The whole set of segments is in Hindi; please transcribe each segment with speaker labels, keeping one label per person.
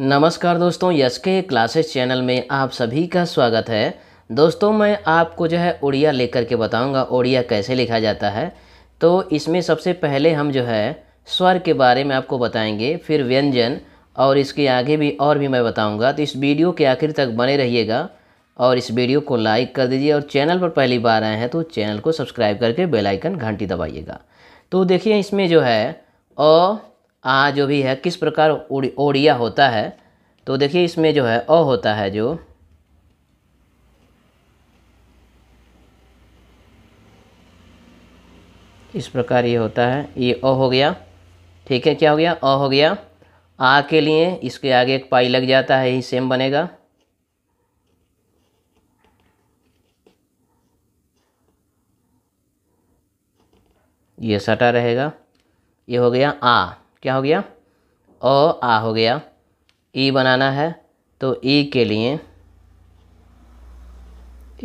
Speaker 1: नमस्कार दोस्तों यश के क्लासेस चैनल में आप सभी का स्वागत है दोस्तों मैं आपको जो है उड़िया लेकर के बताऊंगा उड़िया कैसे लिखा जाता है तो इसमें सबसे पहले हम जो है स्वर के बारे में आपको बताएंगे फिर व्यंजन और इसके आगे भी और भी मैं बताऊंगा तो इस वीडियो के आखिर तक बने रहिएगा और इस वीडियो को लाइक कर दीजिए और चैनल पर पहली बार आए हैं तो चैनल को सब्सक्राइब करके बेलाइकन घंटी दबाइएगा तो देखिए इसमें जो है अ आ जो भी है किस प्रकार ओड़िया होता है तो देखिए इसमें जो है अ होता है जो इस प्रकार ये होता है ये अ हो गया ठीक है क्या हो गया अ हो गया आ के लिए इसके आगे एक पाई लग जाता है यही सेम बनेगा ये सटा रहेगा ये हो गया आ क्या हो गया अ आ हो गया ई बनाना है तो ई के लिए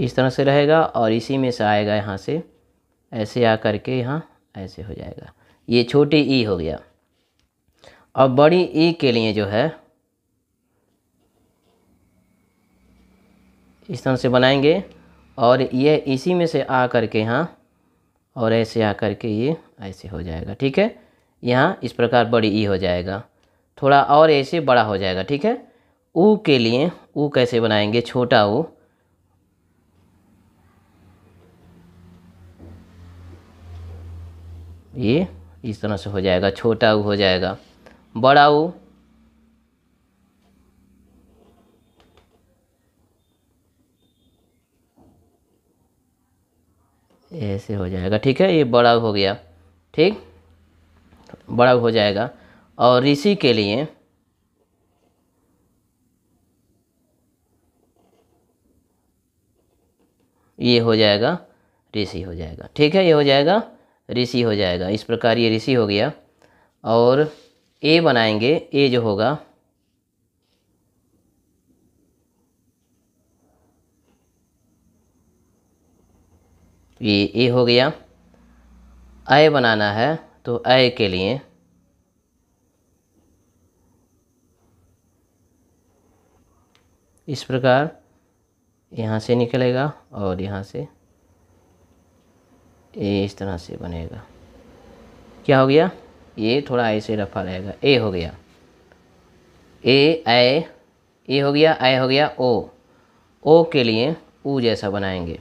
Speaker 1: इस तरह से रहेगा और इसी में से आएगा यहाँ से ऐसे आ करके यहाँ ऐसे हो जाएगा ये छोटी ई हो गया अब बड़ी ई के लिए जो है इस तरह से बनाएंगे और ये इसी में से आ करके यहाँ और ऐसे आ करके ये ऐसे हो जाएगा ठीक है यहाँ इस प्रकार बड़ी ई हो जाएगा थोड़ा और ऐसे बड़ा हो जाएगा ठीक है ऊ के लिए ऊ कैसे बनाएंगे छोटा ऊ ये इस तरह से हो जाएगा छोटा ऊ हो जाएगा बड़ा ऊ ऐसे हो जाएगा ठीक है ये बड़ा हो गया ठीक बड़ा हो जाएगा और ऋषि के लिए ये हो जाएगा ऋषि हो जाएगा ठीक है ये हो जाएगा ऋषि हो जाएगा इस प्रकार ये ऋषि हो गया और ए बनाएंगे ए जो होगा ये ए हो गया आय बनाना है तो ए के लिए इस प्रकार यहाँ से निकलेगा और यहाँ से ए इस तरह से बनेगा क्या हो गया ये थोड़ा ऐसे रफा रहेगा ए हो गया ए आय ए हो गया आय हो गया ओ ओ के लिए ऊ जैसा बनाएंगे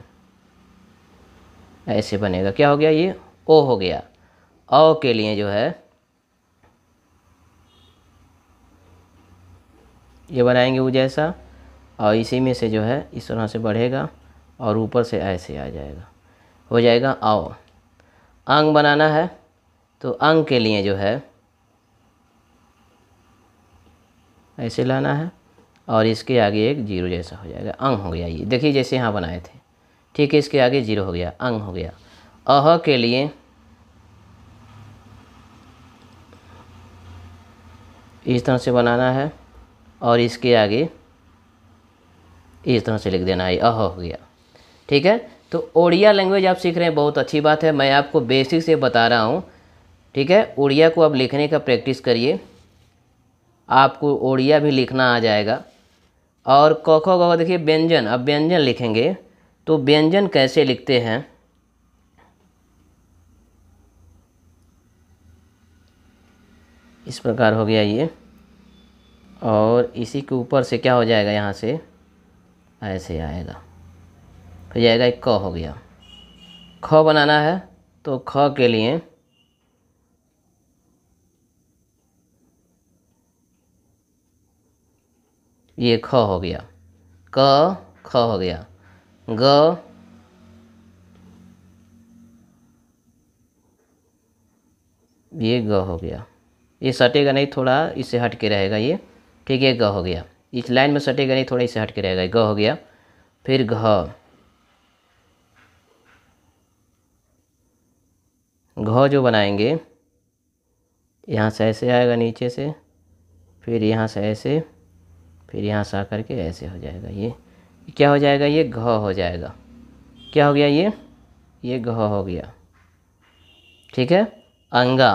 Speaker 1: ऐसे बनेगा क्या हो गया ये ओ हो गया अ के लिए जो है ये बनाएंगे वो जैसा और इसी में से जो है इस तरह से बढ़ेगा और ऊपर से ऐसे आ जाएगा हो जाएगा आओ अंग बनाना है तो अंग के लिए जो है ऐसे लाना है और इसके आगे एक जीरो जैसा हो जाएगा अंग हो गया ये देखिए जैसे यहाँ बनाए थे ठीक है इसके आगे जीरो हो गया अंग हो गया अह के लिए इस तरह से बनाना है और इसके आगे इस तरह से लिख देना है अह हो गया ठीक है तो ओडिया लैंग्वेज आप सीख रहे हैं बहुत अच्छी बात है मैं आपको बेसिक से बता रहा हूँ ठीक है उड़िया को आप लिखने का प्रैक्टिस करिए आपको ओडिया भी लिखना आ जाएगा और कौ ख देखिए व्यंजन अब व्यंजन लिखेंगे तो व्यंजन कैसे लिखते हैं इस प्रकार हो गया ये और इसी के ऊपर से क्या हो जाएगा यहाँ से ऐसे आएगा हो जाएगा एक क हो गया ख बनाना है तो ख के लिए ये ख हो गया क ख हो गया ग ये ग हो गया ये सटेगा नहीं थोड़ा इससे हट के रहेगा ये ठीक है ग हो गया इस लाइन में सटेगा नहीं थोड़ा इसे हट के रहेगा ग हो गया फिर घ घ जो बनाएंगे यहाँ से ऐसे आएगा नीचे से फिर यहाँ से ऐसे फिर यहाँ से आकर के ऐसे हो जाएगा ये क्या हो जाएगा ये घ हो जाएगा क्या हो गया ये ये घ हो गया ठीक है अंगा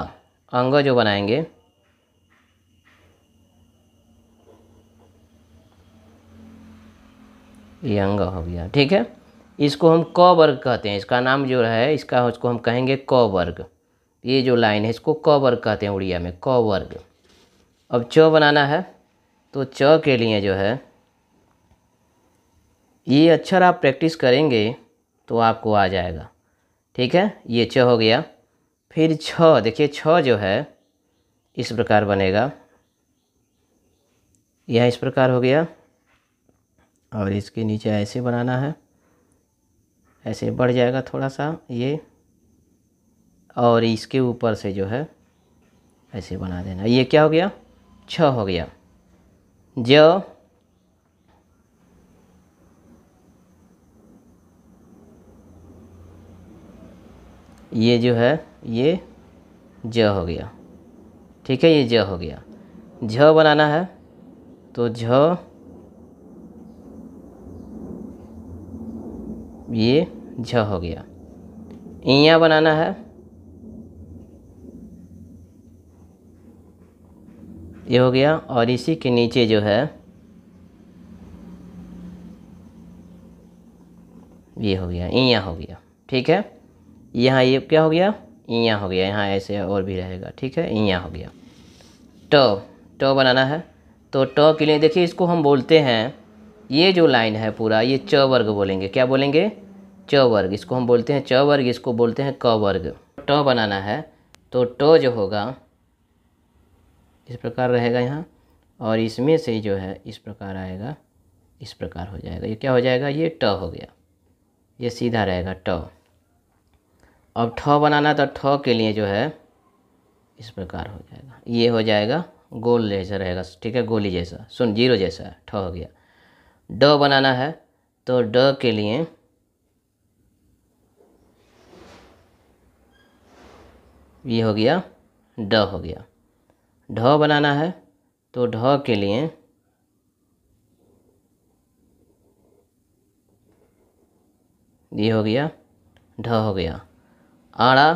Speaker 1: अंगा जो बनाएंगे यंग हो गया ठीक है इसको हम क वर्ग कहते हैं इसका नाम जो है इसका उसको हम कहेंगे क वर्ग ये जो लाइन है इसको क वर्ग कहते हैं उड़िया में क वर्ग अब च बनाना है तो च के लिए जो है ये अक्षर आप प्रैक्टिस करेंगे तो आपको आ जाएगा ठीक है ये च हो गया फिर छ देखिए छ जो है इस प्रकार बनेगा यह इस प्रकार हो गया और इसके नीचे ऐसे बनाना है ऐसे बढ़ जाएगा थोड़ा सा ये और इसके ऊपर से जो है ऐसे बना देना ये क्या हो गया छ हो गया ज ये जो है ये ज हो गया ठीक है ये ज हो गया झ बनाना है तो झ ये झ हो गया इया बनाना है ये हो गया और इसी के नीचे जो है ये हो गया इया हो गया ठीक है यहाँ ये क्या हो गया इया हो गया यहाँ ऐसे और भी रहेगा ठीक है इया हो गया ट तो, ट तो बनाना है तो ट तो के लिए देखिए इसको हम बोलते हैं ये जो लाइन है पूरा ये च वर्ग बोलेंगे क्या बोलेंगे च वर्ग इसको हम बोलते हैं च वर्ग इसको बोलते हैं क वर्ग ट बनाना है तो ट जो होगा इस प्रकार रहेगा यहाँ और इसमें से जो है इस प्रकार आएगा इस प्रकार हो जाएगा ये क्या हो जाएगा ये ट हो गया ये सीधा रहेगा ट अब ठ बनाना तो ठ के लिए जो है इस प्रकार हो जाएगा ये हो जाएगा गोल जैसा रहेगा ठीक है गोली जैसा सुन जीरो जैसा ठ हो गया ड बनाना है तो ड के लिए ये हो गया ड हो गया ढ बनाना है तो ढ के लिए ये हो गया ढ हो गया आड़ा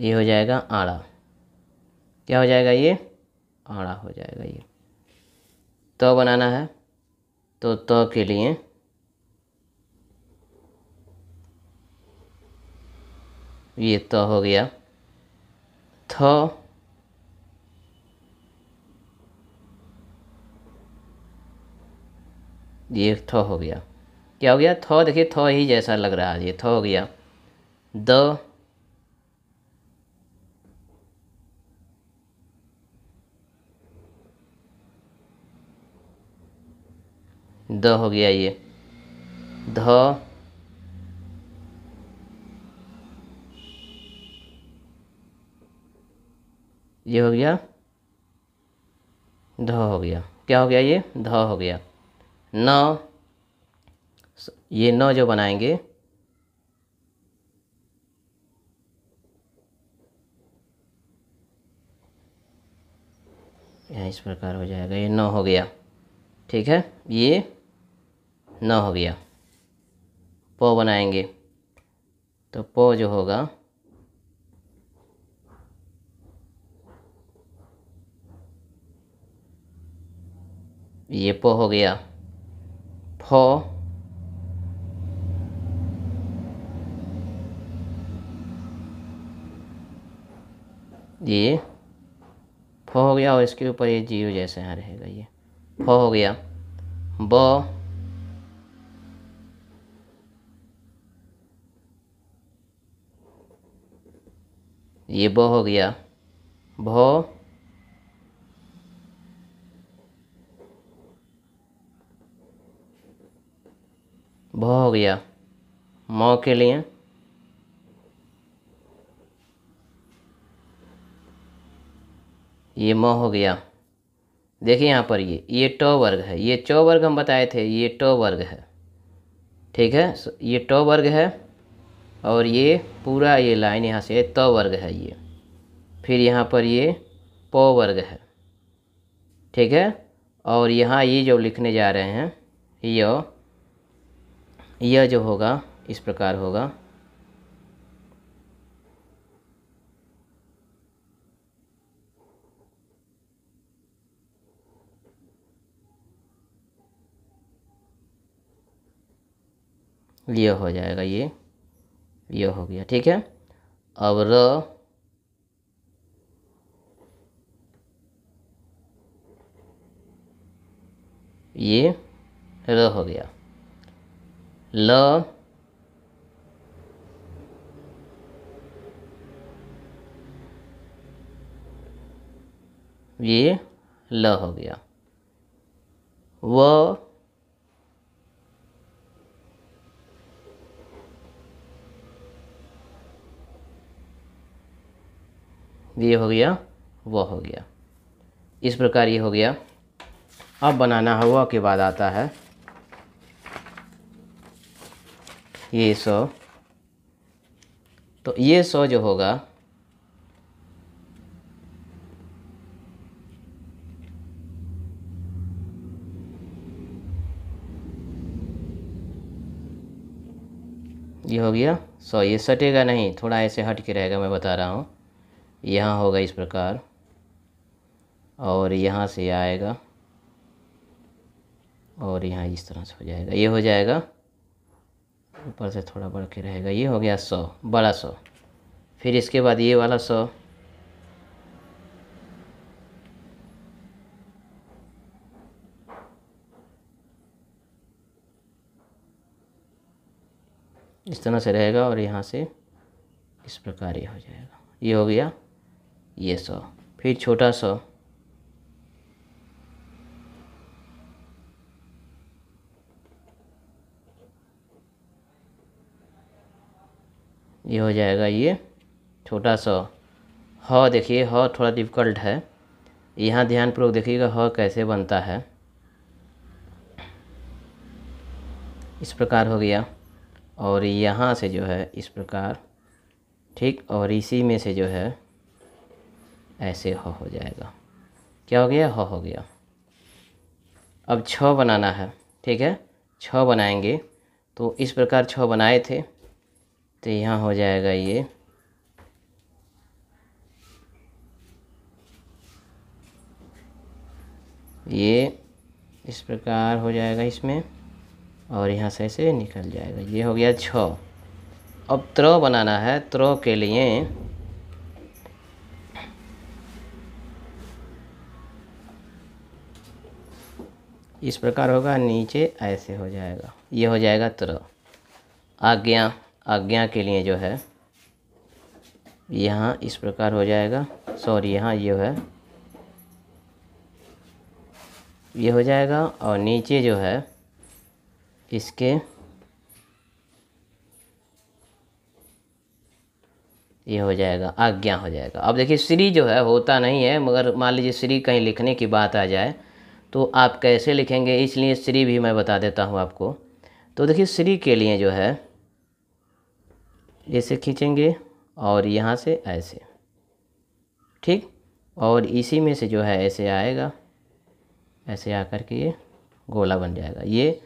Speaker 1: ये हो जाएगा आड़ा क्या हो जाएगा ये आड़ा हो जाएगा ये तो बनाना है तो तो के लिए ये तो हो गया थ ये थ हो गया क्या हो गया थ देखिए थ ही जैसा लग रहा है ये थ हो गया द द हो गया ये ध ये हो गया ध हो गया क्या हो गया ये ध हो गया न ये न जो बनाएंगे इस प्रकार हो जाएगा ये नौ हो गया ठीक है ये नौ हो गया पो बनाएंगे तो पो जो होगा ये पो हो गया फो ये फो हो गया और इसके ऊपर ये जीरो जैसे यहाँ रहेगा ये फो हो गया ब ये ब हो गया भ भ हो गया म के लिए ये म हो गया देखिए यहाँ पर ये ये ट वर्ग है ये च वर्ग हम बताए थे ये ट वर्ग है ठीक है ये ट वर्ग है और ये पूरा ये लाइन यहाँ से त वर्ग है ये फिर यहाँ पर ये प वर्ग है ठीक है और यहाँ ये जो लिखने जा रहे हैं य यह जो होगा इस प्रकार होगा यह हो जाएगा ये ये हो गया ठीक है अब र ये र हो गया ल ये ल हो गया व ये हो गया वो हो गया इस प्रकार ये हो गया अब बनाना हवा के बाद आता है ये सौ तो ये सौ जो होगा ये हो गया सौ ये सटेगा नहीं थोड़ा ऐसे हट के रहेगा मैं बता रहा हूँ यहाँ होगा इस प्रकार और यहाँ से आएगा और यहाँ इस तरह से हो जाएगा ये हो जाएगा ऊपर से थोड़ा बढ़ के रहेगा ये हो गया सौ बड़ा सौ फिर इसके बाद ये वाला सौ इस तरह से रहेगा और यहाँ से इस प्रकार ये हो जाएगा ये हो गया ये सौ फिर छोटा सौ ये हो जाएगा ये छोटा सा ह देखिए ह थोड़ा डिफ़िकल्ट है यहाँ ध्यानपूर्वक देखिएगा ह कैसे बनता है इस प्रकार हो गया और यहाँ से जो है इस प्रकार ठीक और इसी में से जो है ऐसे ह हो जाएगा क्या हो गया ह हो गया अब छ बनाना है ठीक है छ बनाएंगे तो इस प्रकार छ बनाए थे तो यहाँ हो जाएगा ये ये इस प्रकार हो जाएगा इसमें और यहाँ से ऐसे निकल जाएगा ये हो गया छ अब त्र बनाना है त्र के लिए इस प्रकार होगा नीचे ऐसे हो जाएगा ये हो जाएगा त्र आज्ञा आज्ञा के लिए जो है यहाँ इस प्रकार हो जाएगा सॉरी यहाँ ये है ये हो जाएगा और नीचे जो है इसके ये हो जाएगा आज्ञा हो जाएगा अब देखिए श्री जो है होता नहीं है मगर मान लीजिए श्री कहीं लिखने की बात आ जाए तो आप कैसे लिखेंगे इसलिए श्री भी मैं बता देता हूँ आपको तो देखिए श्री के लिए जो है ऐसे खींचेंगे और यहाँ से ऐसे ठीक और इसी में से जो है ऐसे आएगा ऐसे आकर के ये गोला बन जाएगा ये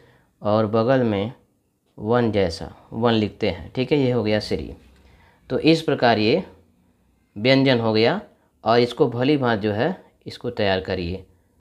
Speaker 1: और बगल में वन जैसा वन लिखते हैं ठीक है ये हो गया श्री तो इस प्रकार ये व्यंजन हो गया और इसको भली भांत जो है इसको तैयार करिए